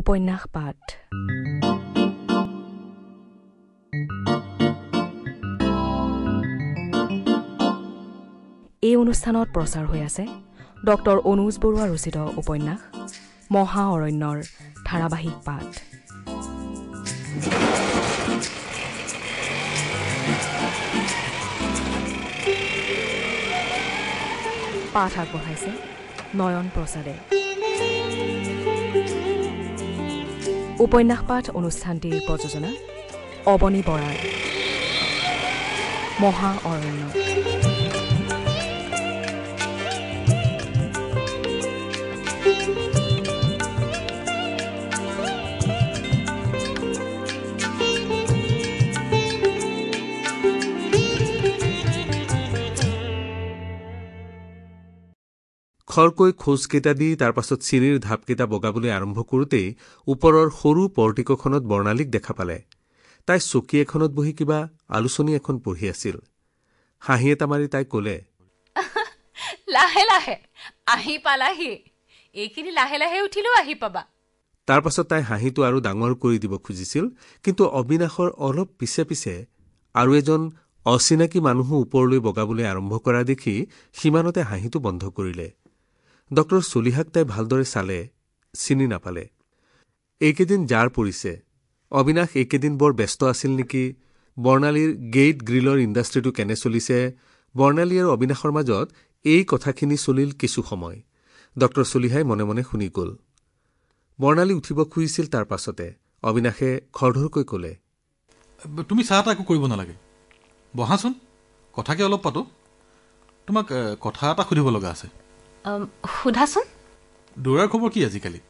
উপন্যাস পাঠ এই অনুষ্ঠানত প্ৰচাৰ হৈ আছে ডক্টৰ অনুজ বৰুৱা ৰচিত উপন্যাস মহা অৰণ্যৰ ধাৰাবাহিক পাঠ পাঠ আগবঢ়াইছে নয়ন প্ৰসাদে উপন্যাস পাঠ অনুষ্ঠানটিৰ প্ৰযোজনা অৱনী বৰাৰ মহা অৰণ্য খৰকৈ খোজকেইটা দি তাৰ পাছত চিৰিৰ ঢাপকেইটা বগাবলৈ আৰম্ভ কৰোঁতেই ওপৰৰ সৰু পৰ্টিকখনত বৰ্ণালীক দেখা পালে তাই চকী এখনত বহি কিবা আলোচনী এখন পঢ়ি আছিল হাঁহি এটা মাৰি তাই কলে লাহে লাহে আহি পালাহি এইখিনি লাহে লাহে উঠিলেও আহি পাবা তাৰপাছত তাই হাঁহিটো আৰু ডাঙৰ কৰি দিব খুজিছিল কিন্তু অবিনাশৰ অলপ পিছে পিছে আৰু এজন অচিনাকি মানুহো ওপৰলৈ বগাবলৈ আৰম্ভ কৰা দেখি সিমানতে হাঁহিটো বন্ধ কৰিলে ডক্টৰ চলিহাক তাই ভালদৰে চালে চিনি নাপালে এইকেইদিন জাৰ পৰিছে অবিনাশ এইকেইদিন বৰ ব্যস্ত আছিল নেকি বৰ্ণালীৰ গেইট গ্ৰিলৰ ইণ্ডাষ্ট্ৰিটো কেনে চলিছে বৰ্ণালী আৰু অবিনাশৰ মাজত এই কথাখিনি চলিল কিছু সময় ডক্টৰ চলিহাই মনে মনে শুনি গ'ল বৰ্ণালী উঠিব খুজিছিল তাৰ পাছতে অবিনাশে খৰধৰকৈ ক'লে তুমি চাহ এটা একো কৰিব নালাগে বহাচোন কথাকে অলপ পাতো তোমাক কথা এটা সুধিব লগা আছে সোধাচোন দৌৰাৰ খবৰ কি আজিকালি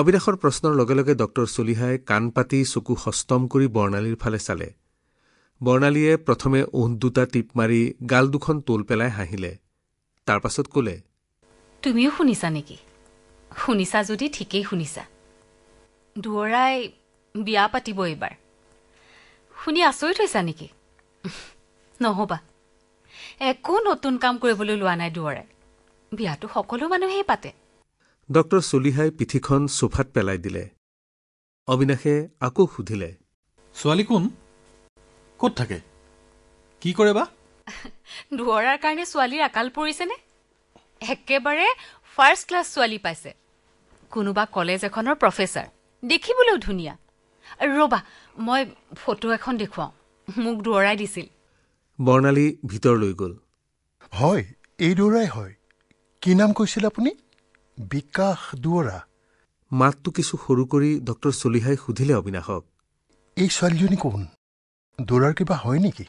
অবিনাশৰ প্ৰশ্নৰ লগে লগে ডক্টৰ চলিহাই কাণ পাতি চকু সষ্টম কৰি বৰ্ণালীৰ ফালে চালে বৰ্ণালীয়ে প্ৰথমে ওহ দুটা টিপ মাৰি গাল দুখন তোল পেলাই হাঁহিলে তাৰ পাছত ক'লে তুমিও শুনিছা নেকি শুনিছা যদি ঠিকেই শুনিছা দুৱৰাই বিয়া পাতিব এইবাৰ শুনি আচৰিত হৈছা নেকি নহ'বা একো নতুন কাম কৰিবলৈ লোৱা নাই দুৱৰাই বিয়াটো সকলো মানুহেই পাতে ডক্টৰ চলিহাই পিঠিখন চোফাত পেলাই দিলে অবিনাশে আকৌ সুধিলে ছোৱালী কোন কত থাকে কি কৰে বা দুৱৰাৰ কাৰণে ছোৱালীৰ আকাল পৰিছেনে একেবাৰে ফাৰ্ষ্ট ক্লাছ ছোৱালী পাইছে কোনোবা কলেজ এখনৰ প্ৰফেচাৰ দেখিবলৈও ধুনীয়া ৰ'বা মই ফটো এখন দেখুৱাওঁ মোক দুৱৰাই দিছিল বৰ্ণালী ভিতৰলৈ গ'ল হয় এই দুৱৰাই হয় কি নাম কৈছিল আপুনি বিকাশ দুৱৰা মাতটো কিছু সৰু কৰি ডক্টৰ চলিহাই সুধিলে অবিনাশক এই ছোৱালীজনী কোন দুৱৰাৰ কিবা হয় নেকি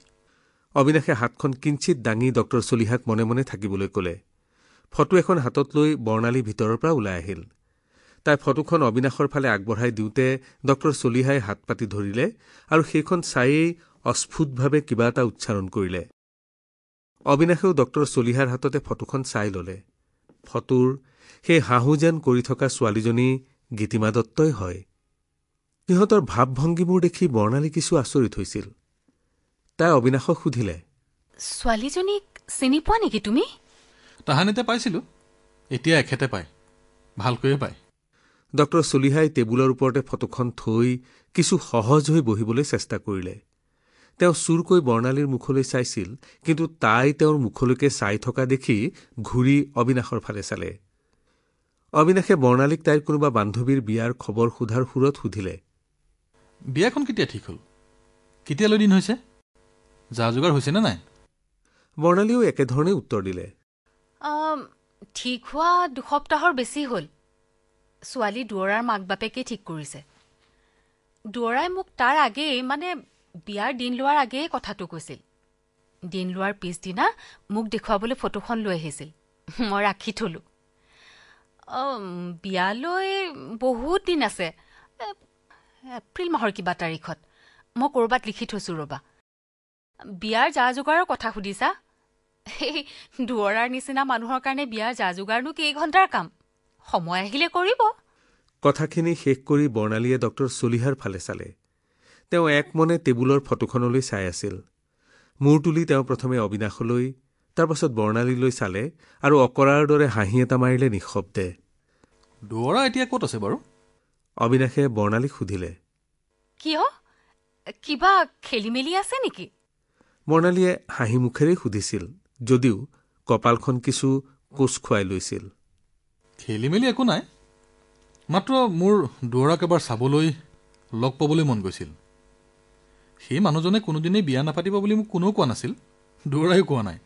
অবিনাশে হাতখন কিঞ্চিত দাঙি ডক্টৰ চলিহাক মনে মনে থাকিবলৈ কলে ফটো এখন হাতত লৈ বৰ্ণালী ভিতৰৰ পৰা ওলাই আহিল তাই ফটোখন অবিনাশৰ ফালে আগবঢ়াই দিওঁতে ডক্টৰ চলিহাই হাত পাতি ধৰিলে আৰু সেইখন চায়েই অস্ফুটভাৱে কিবা এটা উচ্চাৰণ কৰিলে অবিনাশেও ডক্টৰ চলিহাৰ হাততে ফটোখন চাই ললে ফটোৰ সেই হাঁহো যেন কৰি থকা ছোৱালীজনী গীতিমা দত্তই হয় সিহঁতৰ ভাৱ ভংগীবোৰ দেখি বৰ্ণালী কিছু আচৰিত হৈছিল তাই অবিনাশক সুধিলে ছোৱালীজনীক চিনি পোৱা নেকি তুমি তাহানিতে পাইছিলো এতিয়া এখেতে পায় ভালকৈয়ে পায় ডক্টৰ চলিহাই টেবুলৰ ওপৰতে ফটোখন থৈ কিছু সহজ হৈ বহিবলৈ চেষ্টা কৰিলে তেওঁ চুৰকৈ বৰ্ণালীৰ মুখলৈ চাইছিল কিন্তু তাই তেওঁৰ মুখলৈকে চাই থকা দেখি ঘূৰি অবিনাশৰ ফালে চালে অবিনাশে বৰ্ণালীক তাইৰ কোনোবা বান্ধৱীৰ বিয়াৰ খবৰ সোধাৰ সুৰত সুধিলে বিয়াখন কেতিয়া ঠিক হ'ল কেতিয়ালৈ দিন হৈছে যা যোগাৰ হৈছেনে নাই বৰ্ণালীও একেধৰণে উত্তৰ দিলে ঠিক হোৱা দুসপ্তাহৰ বেছি হ'ল ছোৱালী দুৱৰাৰ মাক বাপেকে ঠিক কৰিছে দুৱৰাই মোক তাৰ আগেয়ে মানে বিয়াৰ দিন লোৱাৰ আগেয়ে কথাটো কৈছিল দিন লোৱাৰ পিছদিনা মোক দেখুৱাবলৈ ফটোখন লৈ আহিছিল মই ৰাখি থলোঁ বিয়ালৈ বহুত দিন আছে এপ্ৰিল মাহৰ কিবা তাৰিখত মই ক'ৰবাত লিখি থৈছোঁ ৰ'বা বিয়াৰ যা যোগাৰৰ কথা সুধিছা দুৱৰাৰ নিচিনা মানুহৰ কাৰণে বিয়াৰ যা যোগাৰনো কেইঘণ্টাৰ কাম সময় আহিলে কৰিব কথাখিনি শেষ কৰি বৰ্ণালীয়ে ডক্টৰ চলিহাৰ ফালে চালে তেওঁ এক মনে টেবুলৰ ফটোখনলৈ চাই আছিল মূৰ তুলি তেওঁ প্ৰথমে অবিনাশলৈ তাৰপাছত বৰ্ণালীলৈ চালে আৰু অকৰাৰ দৰে হাঁহি এটা মাৰিলে নিঃশব্দে দুৱৰা এতিয়া ক'ত আছে বাৰু অবিনাশে বৰ্ণালীক সুধিলে কিয় কিবা খেলি মেলি আছে নেকি বৰ্ণালীয়ে হাঁহি মুখেৰেই সুধিছিল যদিও কপালখন কিছু কোচ খুৱাই লৈছিল খেলি মেলি একো নাই মাত্ৰ মোৰ দুৱৰাক এবাৰ চাবলৈ লগ পাবলৈ মন গৈছিল সেই মানুহজনে কোনোদিনেই বিয়া নাপাতিব বুলি মোক কোনেও কোৱা নাছিল দুৱৰাই কোৱা নাই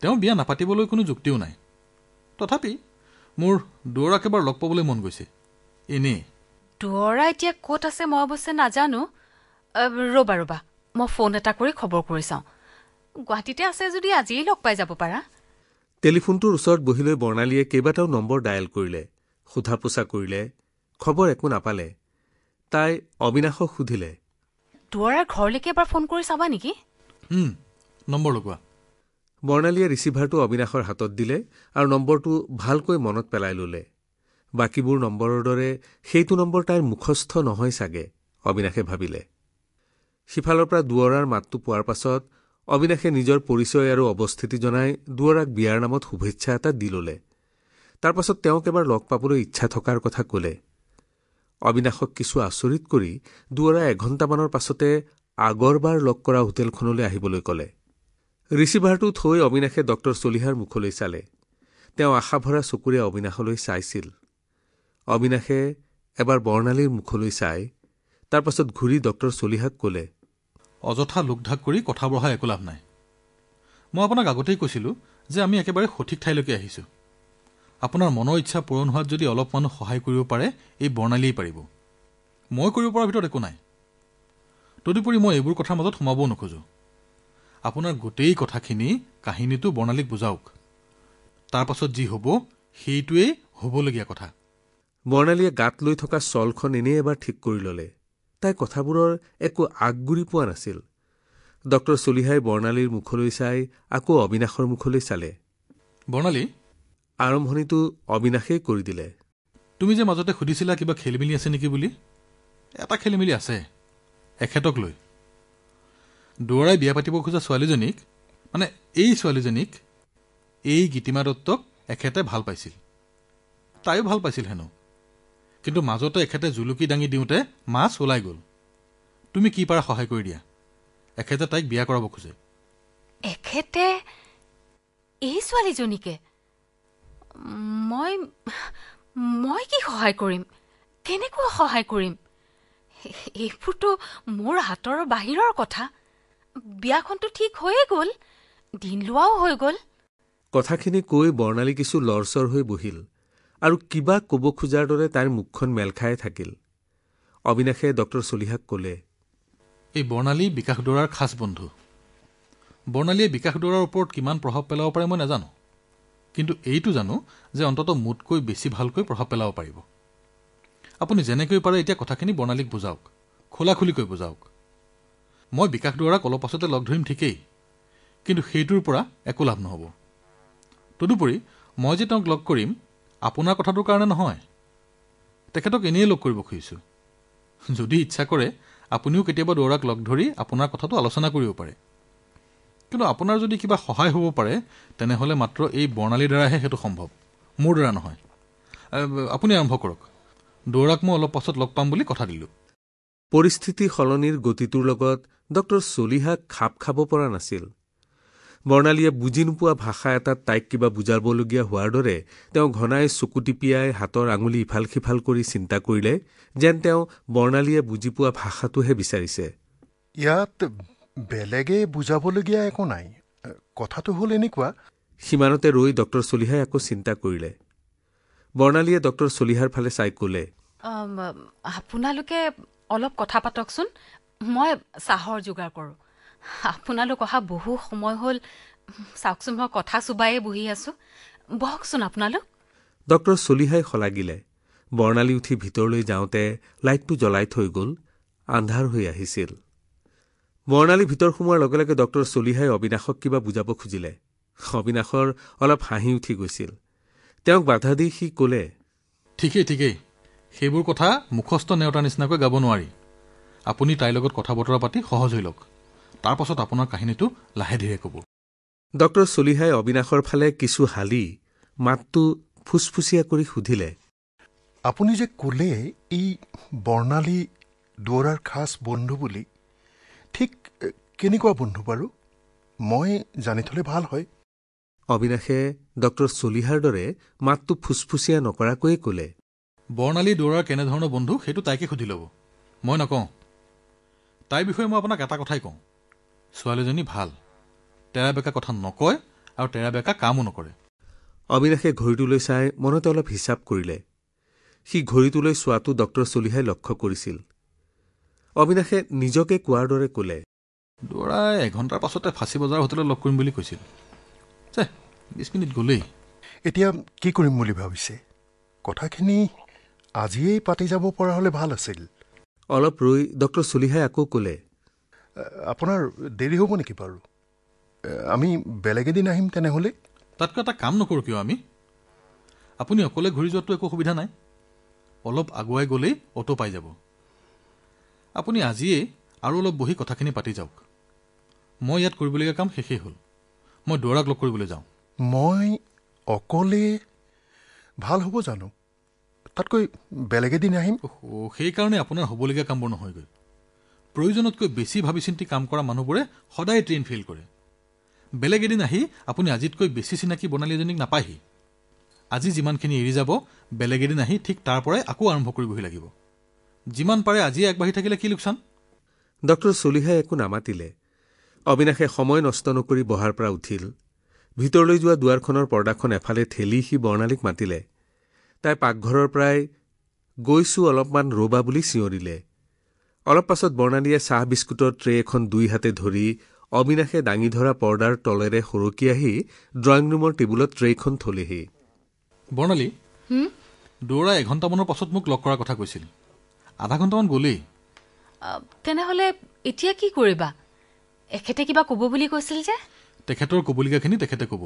তেওঁ বিয়া নাপাতিবলৈ কোনো যুক্তিও নাই তথাপি মোৰ দুৱৰাক এবাৰ লগ পাবলৈ মন গৈছে এনেই দুৱৰা এতিয়া ক'ত আছে মই অৱশ্যে নাজানো ৰ'বা ৰ'বা মই ফোন এটা কৰি খবৰ কৰি চাওঁ গুৱাহাটীতে আছে যদি আজিয়েই লগ পাই যাব পাৰা টেলিফোনটোৰ ওচৰত বহি লৈ বৰ্ণালীয়ে কেইবাটাও নম্বৰ ডায়েল কৰিলে সোধা পোছা কৰিলে খবৰ একো নাপালে তাই অবিনাশক সুধিলে দুৱাৰাৰ ঘৰলৈকে এবাৰ ফোন কৰি চাবা নেকি নম্বৰ লগোৱা বৰ্ণালীয়ে ৰিচিভাৰটো অবিনাশৰ হাতত দিলে আৰু নম্বৰটো ভালকৈ মনত পেলাই ললে বাকীবোৰ নম্বৰৰ দৰে সেইটো নম্বৰ তাইৰ মুখস্থ নহয় চাগে অবিনাশে ভাবিলে সিফালৰ পৰা দুৱৰাৰ মাতটো পোৱাৰ পাছত অবিনাশে নিজৰ পৰিচয় আৰু অৱস্থিতি জনাই দুৱৰাক বিয়াৰ নামত শুভেচ্ছা এটা দি ললে তাৰ পাছত তেওঁক এবাৰ লগ পাবলৈ ইচ্ছা থকাৰ কথা কলে অবিনাশক কিছু আচৰিত কৰি দুৱৰা এঘণ্টামানৰ পাছতে আগৰবাৰ লগ কৰা হোটেলখনলৈ আহিবলৈ ক'লে ৰিচিভাৰটো থৈ অবিনাশে ডক্টৰ চলিহাৰ মুখলৈ চালে তেওঁ আশা ভৰা চকুৰে অবিনাশলৈ চাইছিল অবিনাশে এবাৰ বৰ্ণালীৰ মুখলৈ চাই তাৰ পাছত ঘূৰি ডক্টৰ চলিহাক ক'লে অযথা লোকঢাক কৰি কথা বঢ়া একো লাভ নাই মই আপোনাক আগতেই কৈছিলোঁ যে আমি একেবাৰে সঠিক ঠাইলৈকে আহিছোঁ আপোনাৰ মনৰ ইচ্ছা পূৰণ হোৱাত যদি অলপমানো সহায় কৰিব পাৰে এই বৰ্ণালীয়ে পাৰিব মই কৰিব পৰাৰ ভিতৰত একো নাই তদুপৰি মই এইবোৰ কথাৰ মাজত সোমাবও নোখোজো আপোনাৰ গোটেই কথাখিনি কাহিনীটো বৰ্ণালীক বুজাওক তাৰ পাছত যি হ'ব সেইটোৱেই হ'বলগীয়া কথা বৰ্ণালীয়ে গাত লৈ থকা চলখন এনেই এবাৰ ঠিক কৰি ল'লে তাই কথাবোৰৰ একো আগগুৰি পোৱা নাছিল ডক্টৰ চলিহাই বৰ্ণালীৰ মুখলৈ চাই আকৌ অবিনাশৰ মুখলৈ চালে বৰ্ণালী আৰম্ভণিটো অবিনাশেই কৰি দিলে তুমি যে মাজতে সুধিছিলা কিবা খেলি মেলি আছে নেকি বুলি এটা খেলি মেলি আছে এখেতক লৈ দুৱৰাই বিয়া পাতিব খোজা ছোৱালীজনীক মানে এই ছোৱালীজনীক এই গীতিমা দত্তক এখেতে ভাল পাইছিল তাইও ভাল পাইছিল হেনো কিন্তু মাজতে এখেতে জুলুকি দাঙি দিওঁতে মাছ ওলাই গ'ল তুমি কি পাৰা সহায় কৰি দিয়া এখেতে তাইক বিয়া কৰাব খোজে এখেতে এই ছোৱালীজনীকে মই মই কি সহায় কৰিম কেনেকুৱা সহায় কৰিম এইবোৰতো মোৰ হাতৰ বাহিৰৰ কথা বিয়াখনতো ঠিক হৈয়ে গ'ল দিন লোৱাও হৈ গ'ল কথাখিনি কৈ বৰ্ণালী কিছু লৰচৰ হৈ বহিল আৰু কিবা ক'ব খোজাৰ দৰে তাইৰ মুখখন মেল খাই থাকিল অবিনাশে ডক্টৰ চলিহাক ক'লে এই বৰ্ণালী বিকাশ দৌৰাৰ খাচ বন্ধু বৰ্ণালীয়ে বিকাশ দৌৰাৰ ওপৰত কিমান প্ৰভাৱ পেলাব পাৰে মই নাজানো কিন্তু এইটো জানো যে অন্ততঃ মোতকৈ বেছি ভালকৈ প্ৰভাৱ পেলাব পাৰিব আপুনি যেনেকৈ পাৰে এতিয়া কথাখিনি বৰ্ণালীক বুজাওক খোলাখুলিকৈ বুজাওক মই বিকাশ দুৱাৰাক অলপ পাছতে লগ ধৰিম ঠিকেই কিন্তু সেইটোৰ পৰা একো লাভ নহ'ব তদুপৰি মই যে তেওঁক লগ কৰিম আপোনাৰ কথাটোৰ কাৰণে নহয় তেখেতক এনেই লগ কৰিব খুজিছোঁ যদি ইচ্ছা কৰে আপুনিও কেতিয়াবা দুৱৰাক লগ ধৰি আপোনাৰ কথাটো আলোচনা কৰিব পাৰে কিন্তু আপোনাৰ যদি কিবা সহায় হ'ব পাৰে তেনেহ'লে মাত্ৰ এই বৰ্ণালীৰ দ্বাৰাহে সেইটো সম্ভৱ মোৰ দ্বাৰা নহয় আপুনি আৰম্ভ কৰক দৌৰাক মই অলপ পাছত লগ পাম বুলি কথা দিলোঁ পৰিস্থিতি সলনিৰ গতিটোৰ লগত ডক্টৰ চলিহাক খাপ খাব পৰা নাছিল বৰ্ণালীয়ে বুজি নোপোৱা ভাষা এটাত তাইক কিবা বুজাবলগীয়া হোৱাৰ দৰে তেওঁ ঘনাই চকু চকুটিপিয়াই হাতৰ আঙুলি ইফাল সিফাল কৰি চিন্তা কৰিলে যেন তেওঁ বৰ্ণালীয়ে বুজি পোৱা ভাষাটোহে বিচাৰিছে ইয়াত বেলেগে বুজাবলগীয়া একো নাই কথাটো হ'ল এনেকুৱা সিমানতে ৰৈ ডক্টৰ চলিহাই আকৌ চিন্তা কৰিলে বৰ্ণালীয়ে ডক্টৰ চলিহাৰ ফালে চাই ক'লে আপোনালোকে অলপ কথা পাতকচোন মই চাহৰ যোগাৰ কৰো আপোনালোক অহা বহু সময় হ'ল চাওকচোন মই কথা চুবায়ে বহি আছো বহকচোন আপোনালোক ডক্টৰ চলিহাই শলাগিলে বৰ্ণালী উঠি ভিতৰলৈ যাওঁতে লাইটটো জ্বলাই থৈ গ'ল আন্ধাৰ হৈ আহিছিল বৰ্ণালী ভিতৰ সোমোৱাৰ লগে লগে ডক্টৰ চলিহাই অবিনাশক কিবা বুজাব খুজিলে অবিনাশৰ অলপ হাঁহি উঠি গৈছিল তেওঁক বাধা দি সি ক'লে ঠিকেই ঠিকেই সেইবোৰ কথা মুখস্থ নেওতাৰ নিচিনাকৈ গাব নোৱাৰি আপুনি তাইৰ লগত কথা বতৰা পাতি সহজ হৈ লওক তাৰপাছত আপোনাৰ কাহিনীটো লাহে ধীৰে ক'ব ডক্টৰ চলিহাই অবিনাশৰ ফালে কিছু হালি মাতটো ফুচফুচীয়া কৰি সুধিলে আপুনি যে ক'লে এই বৰ্ণালী দুৱৰাৰ খাচ বন্ধু বুলি ঠিক কেনেকুৱা বন্ধু বাৰু মই জানি থলে ভাল হয় অবিনাশে ডক্টৰ চলিহাৰ দৰে মাতটো ফুচফুচীয়া নকৰাকৈয়ে কলে বৰ্ণালী দৌৰাৰ কেনেধৰণৰ বন্ধু সেইটো তাইকে সুধি ল'ব মই নকওঁ তাইৰ বিষয়ে মই আপোনাক এটা কথাই কওঁ ছোৱালীজনী ভাল তেৰা বেকা কথা নকয় আৰু তেৰাবেকা কামো নকৰে অবিনাশে ঘড়ীটোলৈ চাই মনতে অলপ হিচাপ কৰিলে সি ঘড়ীটোলৈ চোৱাটো ডক্টৰ চলিহাই লক্ষ্য কৰিছিল অবিনাশে নিজকে কোৱাৰ দৰে ক'লে দৰাই এঘণ্টাৰ পাছতে ফাঁচী বজাৰ হোটেলত লগ কৰিম বুলি কৈছিল চে বিছ মিনিট গ'লেই এতিয়া কি কৰিম বুলি ভাবিছে কথাখিনি আজিয়েই পাতি যাব পৰা হ'লে ভাল আছিল অলপ ৰৈ ডক্টৰ চলিহাই আকৌ ক'লে আপোনাৰ দেৰি হ'ব নেকি বাৰু আমি বেলেগ এদিন আহিম তেনেহ'লে তাতকৈ এটা কাম নকৰোঁ কিয় আমি আপুনি অকলে ঘূৰি যোৱাটো একো সুবিধা নাই অলপ আগুৱাই গ'লেই অ'টো পাই যাব আপুনি আজিয়ে আৰু অলপ বহি কথাখিনি পাতি যাওক মই ইয়াত কৰিবলগীয়া কাম শেষেই হ'ল মই দুৱৰাক লগ কৰিবলৈ যাওঁ মই অকলে ভাল হ'ব জানো তাতকৈ বেলেগ এদিন আহিম সেইকাৰণে আপোনাৰ হ'বলগীয়া কামবোৰ নহয়গৈ প্ৰয়োজনতকৈ বেছি ভাবি চিন্তি কাম কৰা মানুহবোৰে সদায় ট্ৰেইন ফেইল কৰে বেলেগ এদিন আহি আপুনি আজিতকৈ বেছি চিনাকি বনালী এজনীক নাপায়হি আজি যিমানখিনি এৰি যাব বেলেগ এদিন আহি ঠিক তাৰ পৰাই আকৌ আৰম্ভ কৰিবহি লাগিব যিমান পাৰে আজি আগবাঢ়ি থাকিলে কি লোকচান ডক্টৰ চলিহাই একো নামাতিলে অবিনাশে সময় নষ্ট নকৰি বহাৰ পৰা উঠিল ভিতৰলৈ যোৱা দুৱাৰখনৰ পৰ্দাখন এফালে ঠেলি সি বৰ্ণালীক মাতিলে তাই পাকঘৰৰ পৰাই গৈছো অলপমান ৰবা বুলি চিঞৰিলে অলপ পাছত বৰ্ণালীয়ে চাহ বিস্কুটৰ ট্ৰে এখন দুই হাতে ধৰি অবিনাশে দাঙি ধৰা পৰ্দাৰ তলেৰে সৰকি আহি ড্ৰয়িং ৰুমৰ টেবুলত ট্ৰেখন থলেহি বৰ্ণালী দৌৰা এঘণ্টামানৰ পাছত মোক লগ কৰাৰ কথা কৈছিল আধা ঘণ্টামান গ'লেই তেনেহ'লে এতিয়া কি কৰিবা এখেতে কিবা ক'ব বুলি কৈছিল যে তেখেতৰ ক'বলগীয়াখিনি তেখেতে ক'ব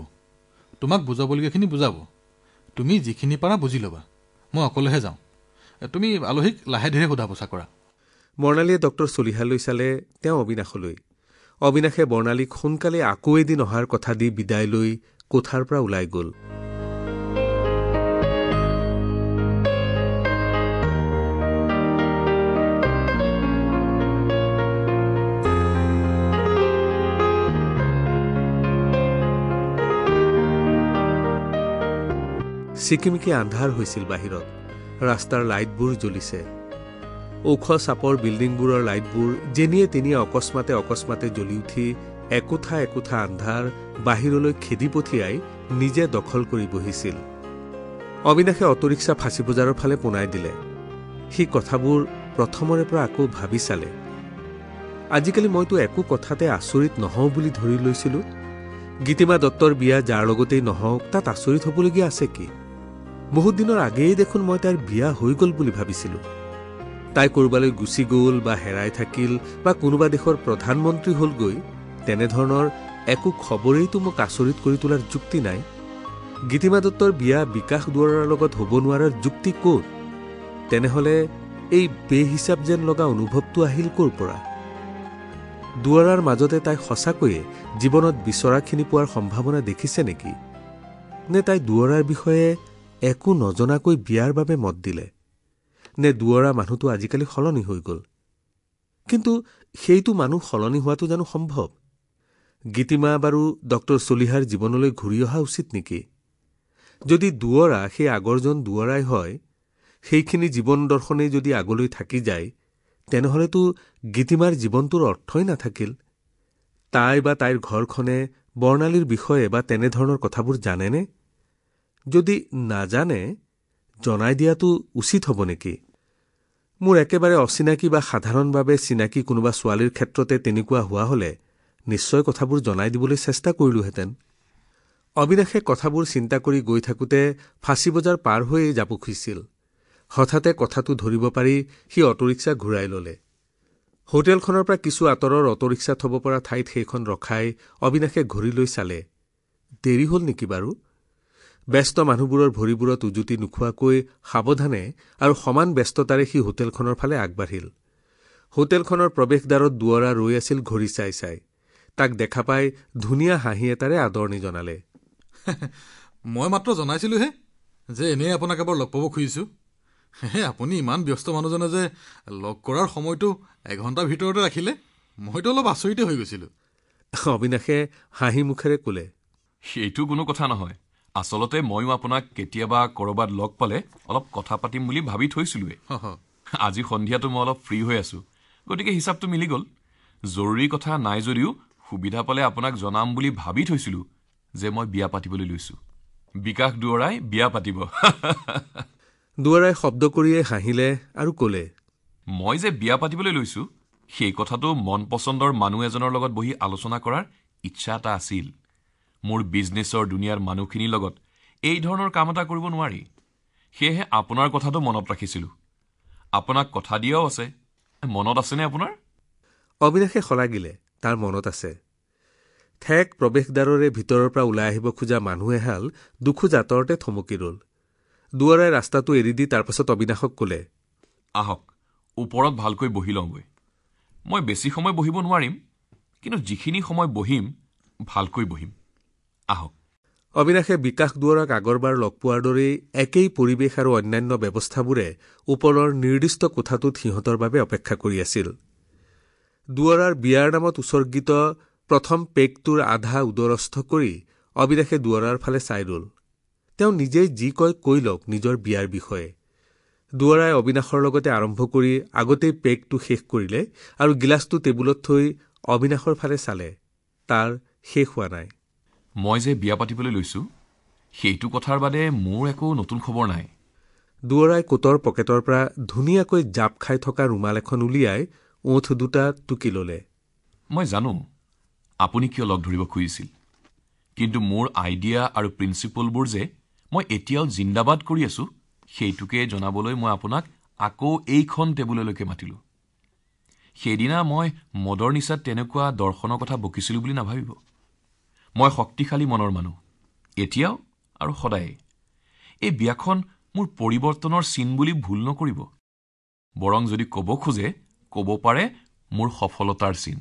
তোমাক বুজাবলগীয়াখিনি বুজাব তুমি যিখিনি পাৰা বুজি ল'বা মই অকলেহে যাওঁ তুমি আলহীক লাহে ধীৰে সোধা পোছা কৰা বৰ্ণালীয়ে ডক্টৰ চলিহালৈ চালে তেওঁ অবিনাশলৈ অবিনাশে বৰ্ণালীক সোনকালে আকৌ এদিন অহাৰ কথা দি বিদায় লৈ কোঠাৰ পৰা ওলাই গ'ল চিকিমিকি আন্ধাৰ হৈছিল বাহিৰত ৰাস্তাৰ লাইটবোৰ জ্বলিছে ওখ চাপৰ বিল্ডিংবোৰৰ লাইটবোৰ যেনিয়ে তেনিয়ে অকস্মাতে অকস্মাতে জ্বলি উঠি একোঠা একোঠা আন্ধাৰ বাহিৰলৈ খেদি পঠিয়াই নিজে দখল কৰি বহিছিল অবিনাশে অটো ৰিক্সা ফাঁচী বজাৰৰ ফালে পোনাই দিলে সি কথাবোৰ প্ৰথমৰে পৰা আকৌ ভাবি চালে আজিকালি মইতো একো কথাতে আচৰিত নহওঁ বুলি ধৰি লৈছিলোঁ গীতিমা দত্তৰ বিয়া যাৰ লগতেই নহওক তাত আচৰিত হ'বলগীয়া আছে কি বহুত দিনৰ আগেয়ে দেখোন মই তাইৰ বিয়া হৈ গ'ল বুলি ভাবিছিলোঁ তাই ক'ৰবালৈ গুচি গ'ল বা হেৰাই থাকিল বা কোনোবা দেশৰ প্ৰধানমন্ত্ৰী হ'লগৈ তেনেধৰণৰ একো খবৰেইতো মোক আচৰিত কৰি তোলাৰ যুক্তি নাই গীতিমা দত্তৰ বিয়া বিকাশ দুৱাৰৰ লগত হ'ব নোৱাৰাৰ যুক্তি ক'ত তেনেহ'লে এই বে হিচাপ যেন লগা অনুভৱটো আহিল ক'ৰ পৰা দুৱাৰাৰ মাজতে তাই সঁচাকৈয়ে জীৱনত বিচৰাখিনি পোৱাৰ সম্ভাৱনা দেখিছে নেকি নে তাই দুৱাৰাৰ বিষয়ে একো নজনাকৈ বিয়াৰ বাবে মত দিলে নে দুৱৰা মানুহটো আজিকালি সলনি হৈ গ'ল কিন্তু সেইটো মানুহ সলনি হোৱাটো জানো সম্ভৱ গীতিমা বাৰু ডক্টৰ চলিহাৰ জীৱনলৈ ঘূৰি অহা উচিত নেকি যদি দুৱৰা সেই আগৰজন দুৱৰাই হয় সেইখিনি জীৱন দৰ্শনেই যদি আগলৈ থাকি যায় তেনেহলেতো গীতিমাৰ জীৱনটোৰ অৰ্থই নাথাকিল তাই বা তাইৰ ঘৰখনে বৰ্ণালীৰ বিষয়ে বা তেনেধৰণৰ কথাবোৰ জানেনে যদি নাজানে জনাই দিয়াটো উচিত হ'ব নেকি মোৰ একেবাৰে অচিনাকি বা সাধাৰণভাৱে চিনাকি কোনোবা ছোৱালীৰ ক্ষেত্ৰতে তেনেকুৱা হোৱা হ'লে নিশ্চয় কথাবোৰ জনাই দিবলৈ চেষ্টা কৰিলোহেঁতেন অবিনাশে কথাবোৰ চিন্তা কৰি গৈ থাকোঁতে ফাঁচী বজাৰ পাৰ হৈয়ে যাব খুজিছিল হঠাতে কথাটো ধৰিব পাৰি সি অটো ৰিক্সা ঘূৰাই ললে হোটেলখনৰ পৰা কিছু আঁতৰৰ অটো ৰিক্সা থব পৰা ঠাইত সেইখন ৰখাই অবিনাশে ঘূৰি লৈ চালে দেৰি হ'ল নেকি বাৰু ব্যস্ত মানুহবোৰৰ ভৰিবোৰত উজুতি নোখোৱাকৈ সাৱধানে আৰু সমান ব্যস্ততাৰে সি হোটেলখনৰ ফালে আগবাঢ়িল হোটেলখনৰ প্ৰৱেশদ্বাৰত দুৱৰা ৰৈ আছিল ঘড়ী চাই চাই তাক দেখা পাই ধুনীয়া হাঁহি এটাৰে আদৰণি জনালে মই মাত্ৰ জনাইছিলোহে যে এনেই আপোনাক এবাৰ লগ পাব খুজিছো হে আপুনি ইমান ব্যস্ত মানুহজনে যে লগ কৰাৰ সময়টো এঘণ্টাৰ ভিতৰতে ৰাখিলে মইতো অলপ আচৰিতে হৈ গৈছিলো অবিনাশে হাঁহি মুখেৰে কলে সেইটো কোনো কথা নহয় আচলতে ময়ো আপোনাক কেতিয়াবা ক'ৰবাত লগ পালে অলপ কথা পাতিম বুলি ভাবি থৈছিলোৱেই আজি সন্ধিয়াটো মই অলপ ফ্ৰী হৈ আছোঁ গতিকে হিচাপটো মিলি গ'ল জৰুৰী কথা নাই যদিও সুবিধা পালে আপোনাক জনাম বুলি ভাবি থৈছিলোঁ যে মই বিয়া পাতিবলৈ লৈছোঁ বিকাশ দুৱৰাই বিয়া পাতিব দুৱৰাই শব্দ কৰিয়ে হাঁহিলে আৰু ক'লে মই যে বিয়া পাতিবলৈ লৈছোঁ সেই কথাটো মন পচন্দৰ মানুহ এজনৰ লগত বহি আলোচনা কৰাৰ ইচ্ছা এটা আছিল মোৰ বিজনেছৰ দুনিয়াৰ মানুহখিনিৰ লগত এই ধৰণৰ কাম এটা কৰিব নোৱাৰি সেয়েহে আপোনাৰ কথাটো মনত ৰাখিছিলোঁ আপোনাক কথা দিয়াও আছে মনত আছেনে আপোনাৰ অবিনাশে শলাগিলে তাৰ মনত আছে ঠেক প্ৰৱেশদ্বাৰৰে ভিতৰৰ পৰা ওলাই আহিব খোজা মানুহ এহাল দুখো যাতৰতে থমকি ৰল দুৱাৰাই ৰাস্তাটো এৰি দি তাৰপাছত অবিনাশক ক'লে আহক ওপৰত ভালকৈ বহি লওঁগৈ মই বেছি সময় বহিব নোৱাৰিম কিন্তু যিখিনি সময় বহিম ভালকৈ বহিম আহক অবিনাশে বিকাশ দুৱৰাক আগৰবাৰ লগ পোৱাৰ দৰেই একেই পৰিৱেশ আৰু অন্যান্য ব্যৱস্থাবোৰে ওপৰৰ নিৰ্দিষ্ট কোঠাটোত সিহঁতৰ বাবে অপেক্ষা কৰি আছিল দুৱৰাৰ বিয়াৰ নামত উৎসৰ্গিত প্ৰথম পেকটোৰ আধা উদৰস্থ কৰি অবিনাশে দুৱৰাৰ ফালে চাই ৰল তেওঁ নিজেই যি কয় কৈ লওক নিজৰ বিয়াৰ বিষয়ে দুৱৰাই অবিনাশৰ লগতে আৰম্ভ কৰি আগতেই পেকটো শেষ কৰিলে আৰু গিলাচটো টেবুলত থৈ অবিনাশৰ ফালে চালে তাৰ শেষ হোৱা নাই মই যে বিয়া পাতিবলৈ লৈছোঁ সেইটো কথাৰ বাদে মোৰ একো নতুন খবৰ নাই দুৱৰাই কোটৰ পকেটৰ পৰা ধুনীয়াকৈ জাপ খাই থকা ৰুমাল এখন উলিয়াই ওঠ দুটা টুকি ললে মই জানো আপুনি কিয় লগ ধৰিব খুজিছিল কিন্তু মোৰ আইডিয়া আৰু প্ৰিন্সিপলবোৰ যে মই এতিয়াও জিন্দাবাদ কৰি আছো সেইটোকে জনাবলৈ মই আপোনাক আকৌ এইখন টেবুললৈকে মাতিলো সেইদিনা মই মদৰ নিচাত তেনেকুৱা দৰ্শনৰ কথা বকিছিলোঁ বুলি নাভাবিব মই শক্তিশালী মনৰ মানুহ এতিয়াও আৰু সদায়েই এই বিয়াখন মোৰ পৰিৱৰ্তনৰ চিন বুলি ভুল নকৰিব বৰং যদি ক'ব খোজে ক'ব পাৰে মোৰ সফলতাৰ চিন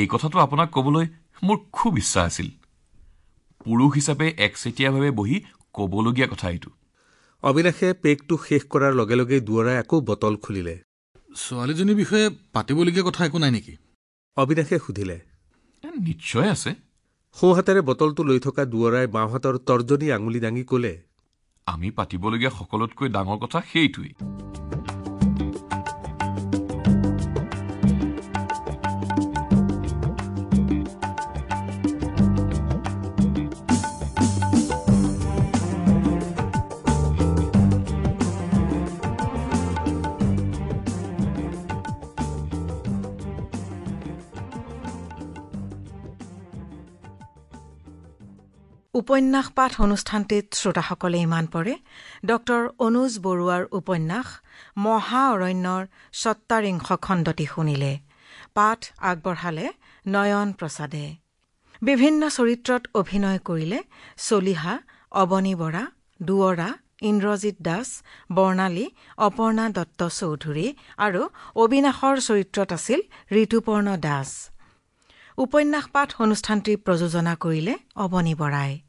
এই কথাটো আপোনাক ক'বলৈ মোৰ খুব ইচ্ছা আছিল পুৰুষ হিচাপে একচেটীয়াভাৱে বহি ক'বলগীয়া কথা এইটো অবিনাশে পেকটো শেষ কৰাৰ লগে লগে দুৱাৰাই আকৌ বটল খুলিলে ছোৱালীজনীৰ বিষয়ে পাতিবলগীয়া কথা একো নাই নেকি অবিনাশে সুধিলে নিশ্চয় আছে সোঁহাতেৰে বটলটো লৈ থকা দুৱৰাই বাওঁহাতৰ তৰ্জনী আঙুলি দাঙি কলে আমি পাতিবলগীয়া সকলোতকৈ ডাঙৰ কথা সেইটোৱেই উপন্যাস পাঠ অনুষ্ঠানটিত শ্ৰোতাসকলে ইমান পৰে ডক্টৰ অনুজ বৰুৱাৰ উপন্যাস অৰণ্যৰ সত্তাৰিংশ খণ্ডটি শুনিলে পাঠ আগবঢ়ালে নয়ন প্ৰসাদে বিভিন্ন চৰিত্ৰত অভিনয় কৰিলে চলিহা অৱনী বৰা দুৱৰা ইন্দ্ৰজিৎ দাস বৰ্ণালী অপৰ্ণা দত্ত চৌধুৰী আৰু অবিনাশৰ চৰিত্ৰত আছিল ঋতুপৰ্ণ দাস উপন্যাস পাঠ অনুষ্ঠানটি প্ৰযোজনা কৰিলে অৱনী বৰাই